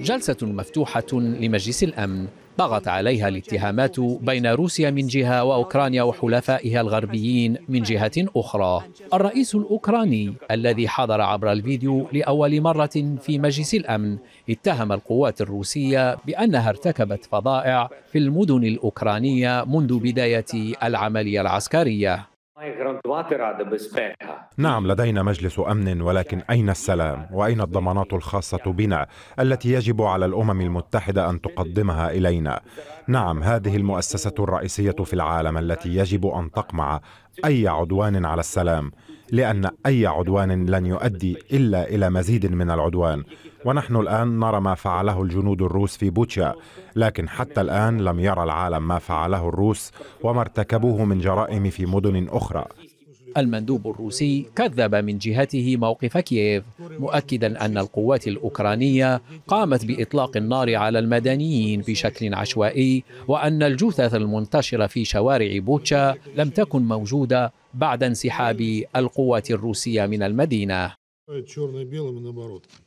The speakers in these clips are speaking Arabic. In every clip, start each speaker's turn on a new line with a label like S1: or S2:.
S1: جلسة مفتوحة لمجلس الأمن ضغط عليها الاتهامات بين روسيا من جهة وأوكرانيا وحلفائها الغربيين من جهة أخرى الرئيس الأوكراني الذي حضر عبر الفيديو لأول مرة في مجلس الأمن اتهم القوات الروسية بأنها ارتكبت فظائع في المدن الأوكرانية
S2: منذ بداية
S1: العملية العسكرية
S2: نعم لدينا مجلس امن ولكن اين السلام واين الضمانات الخاصه بنا التي يجب على الامم المتحده ان تقدمها الينا نعم هذه المؤسسه الرئيسيه في العالم التي يجب ان تقمع اي عدوان على السلام لان اي عدوان لن يؤدي الا الى مزيد من العدوان ونحن الان نرى ما فعله الجنود الروس في بوتشا لكن حتى الان لم يرى العالم ما فعله الروس وما ارتكبوه من جرائم في مدن اخرى
S1: المندوب الروسي كذب من جهته موقف كييف مؤكدا أن القوات الأوكرانية قامت بإطلاق النار على المدنيين بشكل عشوائي وأن الجثث المنتشرة في شوارع بوتشا لم تكن موجودة بعد انسحاب القوات
S3: الروسية من المدينة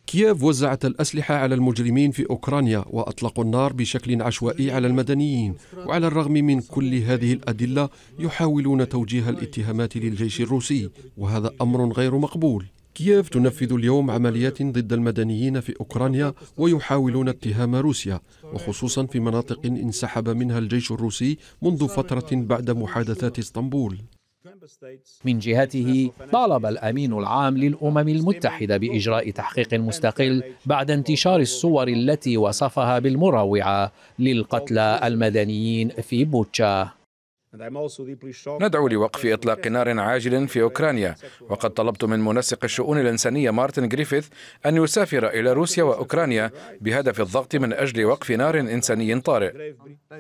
S3: كييف وزعت الأسلحة على المجرمين في أوكرانيا وأطلقوا النار بشكل عشوائي على المدنيين وعلى الرغم من كل هذه الأدلة يحاولون توجيه الاتهامات للجيش الروسي وهذا أمر غير مقبول كييف تنفذ اليوم عمليات ضد المدنيين في أوكرانيا ويحاولون اتهام روسيا وخصوصا في مناطق انسحب منها الجيش الروسي منذ فترة بعد محادثات اسطنبول من جهته
S1: طالب الامين العام للامم المتحده باجراء تحقيق مستقل بعد انتشار الصور التي وصفها بالمروعه للقتلى المدنيين في بوتشا ندعو لوقف إطلاق نار عاجل في أوكرانيا وقد طلبت من منسق الشؤون الإنسانية مارتن جريفيث أن يسافر إلى روسيا وأوكرانيا بهدف الضغط من أجل وقف نار إنساني طارئ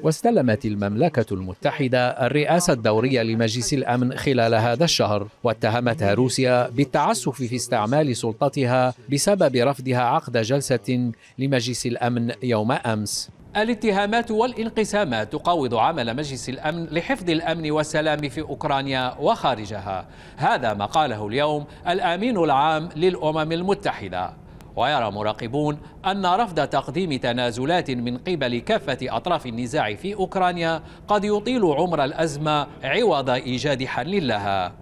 S1: واستلمت المملكة المتحدة الرئاسة الدورية لمجلس الأمن خلال هذا الشهر واتهمتها روسيا بالتعسف في استعمال سلطتها بسبب رفضها عقد جلسة لمجلس الأمن يوم أمس الاتهامات والانقسامات تقوض عمل مجلس الامن لحفظ الامن والسلام في اوكرانيا وخارجها هذا ما قاله اليوم الامين العام للامم المتحده ويرى مراقبون ان رفض تقديم تنازلات من قبل كافه اطراف النزاع في اوكرانيا قد يطيل عمر الازمه عوض ايجاد حل لها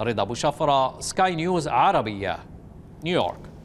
S1: رضا بشفره سكاي نيوز عربيه نيويورك